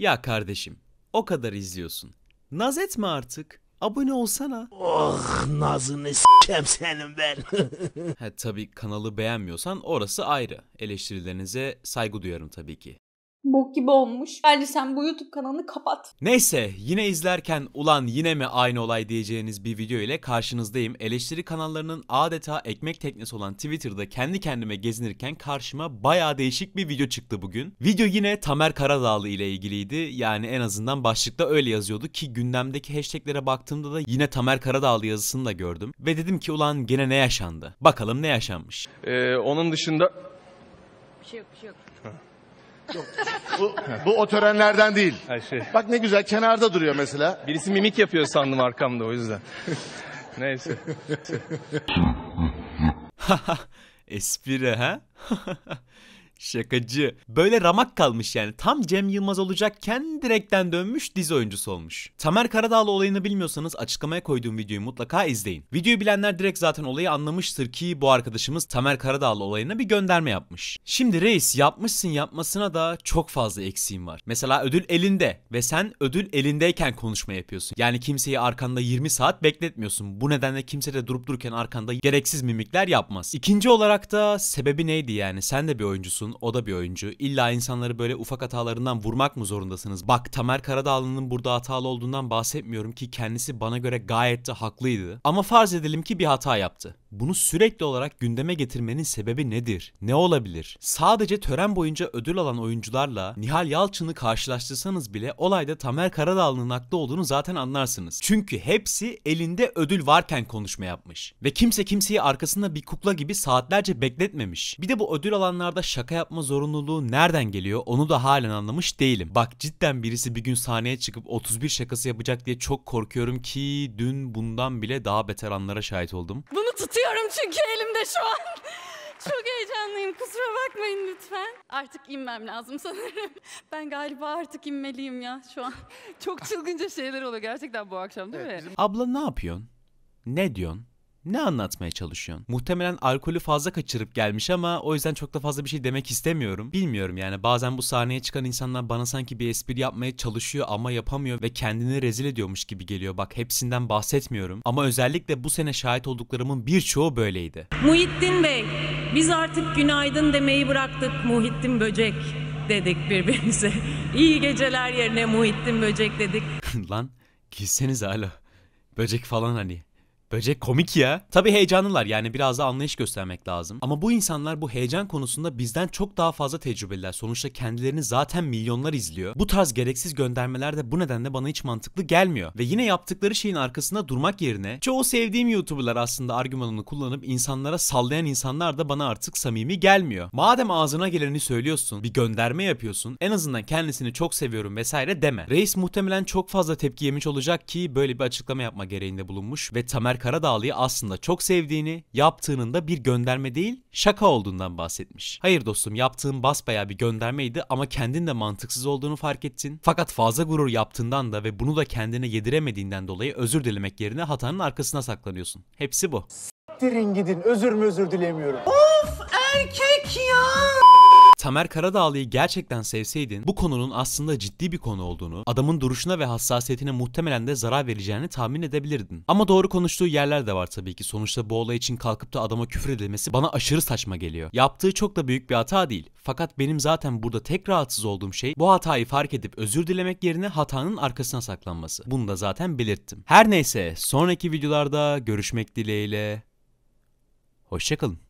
Ya kardeşim o kadar izliyorsun. Naz etme artık. Abone olsana. Oh nazını s**kem senin ben. ha, tabii kanalı beğenmiyorsan orası ayrı. Eleştirilerinize saygı duyarım tabii ki bok gibi olmuş. Bence sen bu YouTube kanalını kapat. Neyse yine izlerken ulan yine mi aynı olay diyeceğiniz bir video ile karşınızdayım. Eleştiri kanallarının adeta ekmek teknesi olan Twitter'da kendi kendime gezinirken karşıma baya değişik bir video çıktı bugün. Video yine Tamer Karadağlı ile ilgiliydi. Yani en azından başlıkta öyle yazıyordu ki gündemdeki hashtaglere baktığımda da yine Tamer Karadağlı yazısını da gördüm. Ve dedim ki ulan gene ne yaşandı? Bakalım ne yaşanmış. Ee, onun dışında... Bir şey yok bir şey yok. Bu, bu o törenlerden değil. Her şey. Bak ne güzel kenarda duruyor mesela. Birisi mimik yapıyor sandım arkamda o yüzden. Neyse. Espri ha? Şakacı. Böyle ramak kalmış yani. Tam Cem Yılmaz olacakken direkten dönmüş dizi oyuncusu olmuş. Tamer Karadağlı olayını bilmiyorsanız açıklamaya koyduğum videoyu mutlaka izleyin. Videoyu bilenler direkt zaten olayı anlamıştır ki bu arkadaşımız Tamer Karadağlı olayına bir gönderme yapmış. Şimdi reis yapmışsın yapmasına da çok fazla eksiğim var. Mesela ödül elinde ve sen ödül elindeyken konuşma yapıyorsun. Yani kimseyi arkanda 20 saat bekletmiyorsun. Bu nedenle kimse de durup dururken arkanda gereksiz mimikler yapmaz. İkinci olarak da sebebi neydi yani? Sen de bir oyuncusun olsun o da bir oyuncu. İlla insanları böyle ufak hatalarından vurmak mı zorundasınız? Bak Tamer Karadağlı'nın burada hatalı olduğundan bahsetmiyorum ki kendisi bana göre gayet de haklıydı. Ama farz edelim ki bir hata yaptı. Bunu sürekli olarak gündeme getirmenin sebebi nedir? Ne olabilir? Sadece tören boyunca ödül alan oyuncularla Nihal Yalçın'ı karşılaştırsanız bile olayda Tamer Karadağlı'nın haklı olduğunu zaten anlarsınız. Çünkü hepsi elinde ödül varken konuşma yapmış. Ve kimse kimseyi arkasında bir kukla gibi saatlerce bekletmemiş. Bir de bu ödül alanlarda şaka yapma zorunluluğu nereden geliyor onu da halen anlamış değilim. Bak cidden birisi bir gün sahneye çıkıp 31 şakası yapacak diye çok korkuyorum ki dün bundan bile daha beter anlara şahit oldum. Bunu tutayım Titriyorum çünkü elimde şu an. Çok heyecanlıyım. Kusura bakmayın lütfen. Artık inmem lazım sanırım. Ben galiba artık inmeliyim ya şu an. Çok çılgınca şeyler oluyor gerçekten bu akşam değil mi? Abla ne yapıyorsun? Ne diyorsun? Ne anlatmaya çalışıyorsun? Muhtemelen alkolü fazla kaçırıp gelmiş ama o yüzden çok da fazla bir şey demek istemiyorum. Bilmiyorum yani bazen bu sahneye çıkan insanlar bana sanki bir espri yapmaya çalışıyor ama yapamıyor ve kendini rezil ediyormuş gibi geliyor. Bak hepsinden bahsetmiyorum ama özellikle bu sene şahit olduklarımın birçoğu böyleydi. Muhittin Bey, biz artık günaydın demeyi bıraktık Muhittin Böcek dedik birbirimize. İyi geceler yerine Muhittin Böcek dedik. Lan gitseniz hala. Böcek falan hani. Böcek komik ya. Tabi heyecanlılar yani biraz da anlayış göstermek lazım. Ama bu insanlar bu heyecan konusunda bizden çok daha fazla tecrübeliler. Sonuçta kendilerini zaten milyonlar izliyor. Bu tarz gereksiz göndermeler de bu nedenle bana hiç mantıklı gelmiyor. Ve yine yaptıkları şeyin arkasında durmak yerine çoğu sevdiğim YouTuber'lar aslında argümanını kullanıp insanlara sallayan insanlar da bana artık samimi gelmiyor. Madem ağzına geleni söylüyorsun, bir gönderme yapıyorsun, en azından kendisini çok seviyorum vesaire deme. Reis muhtemelen çok fazla tepki yemiş olacak ki böyle bir açıklama yapma gereğinde bulunmuş ve Tamer Karadağlı'yı aslında çok sevdiğini, yaptığının da bir gönderme değil, şaka olduğundan bahsetmiş. Hayır dostum yaptığın basbayağı bir göndermeydi ama kendin de mantıksız olduğunu fark ettin. Fakat fazla gurur yaptığından da ve bunu da kendine yediremediğinden dolayı özür dilemek yerine hatanın arkasına saklanıyorsun. Hepsi bu. Siktirin gidin özür mü özür dilemiyorum. Of erkek ya! Tamer Karadağlı'yı gerçekten sevseydin bu konunun aslında ciddi bir konu olduğunu, adamın duruşuna ve hassasiyetine muhtemelen de zarar vereceğini tahmin edebilirdin. Ama doğru konuştuğu yerler de var tabii ki. Sonuçta bu olay için kalkıp da adama küfür edilmesi bana aşırı saçma geliyor. Yaptığı çok da büyük bir hata değil. Fakat benim zaten burada tek rahatsız olduğum şey bu hatayı fark edip özür dilemek yerine hatanın arkasına saklanması. Bunu da zaten belirttim. Her neyse sonraki videolarda görüşmek dileğiyle. Hoşçakalın.